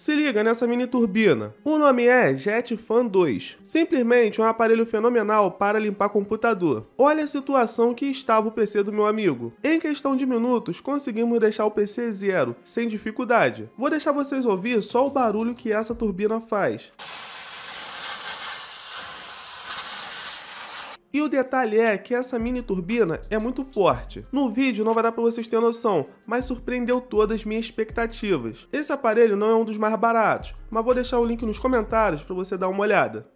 Se liga nessa mini turbina. O nome é Jet Fan 2, simplesmente um aparelho fenomenal para limpar computador. Olha a situação que estava o PC do meu amigo. Em questão de minutos, conseguimos deixar o PC zero, sem dificuldade. Vou deixar vocês ouvir só o barulho que essa turbina faz. E o detalhe é que essa mini turbina é muito forte. No vídeo não vai dar para vocês terem noção, mas surpreendeu todas as minhas expectativas. Esse aparelho não é um dos mais baratos, mas vou deixar o link nos comentários para você dar uma olhada.